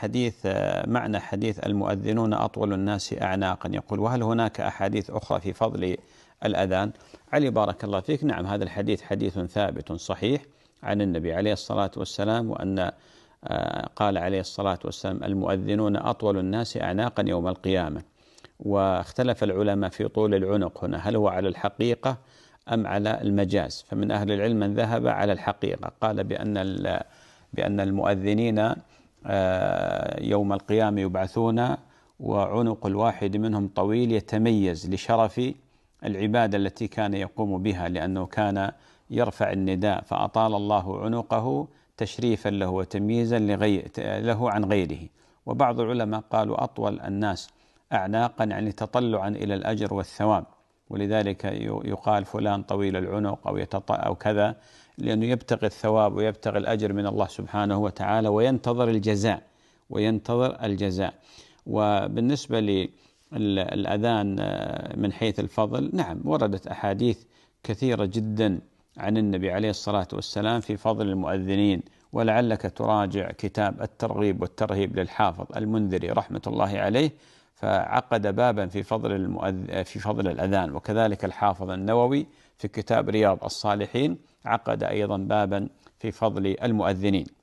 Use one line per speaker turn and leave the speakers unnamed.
حديث آه، معنى حديث المؤذنون أطول الناس أعناقا يقول وهل هناك أحاديث أخرى في فضل الأذان علي بارك الله فيك نعم هذا الحديث حديث ثابت صحيح عن النبي عليه الصلاة والسلام وأن آه، قال عليه الصلاة والسلام المؤذنون أطول الناس أعناقا يوم القيامة واختلف العلماء في طول العنق هنا هل هو على الحقيقة أم على المجاز فمن أهل العلم من ذهب على الحقيقة قال بأن بأن المؤذنين آه، يوم القيامة يبعثون وعنق الواحد منهم طويل يتميز لشرف العبادة التي كان يقوم بها لأنه كان يرفع النداء فأطال الله عنقه تشريفا له وتمييزا له عن غيره وبعض العلماء قالوا أطول الناس أعناقا يعني تطلعا إلى الأجر والثواب ولذلك يقال فلان طويل العنق أو يتط أو كذا لأنه يبتغي الثواب ويبتغي الأجر من الله سبحانه وتعالى وينتظر الجزاء وينتظر الجزاء وبالنسبة للأذان آه، من حيث الفضل نعم وردت أحاديث كثيرة جدا عن النبي عليه الصلاة والسلام في فضل المؤذنين ولعلك تراجع كتاب الترغيب والترهيب للحافظ المنذري رحمة الله عليه فعقد بابا في فضل المؤذ... في فضل الاذان وكذلك الحافظ النووي في كتاب رياض الصالحين عقد ايضا بابا في فضل المؤذنين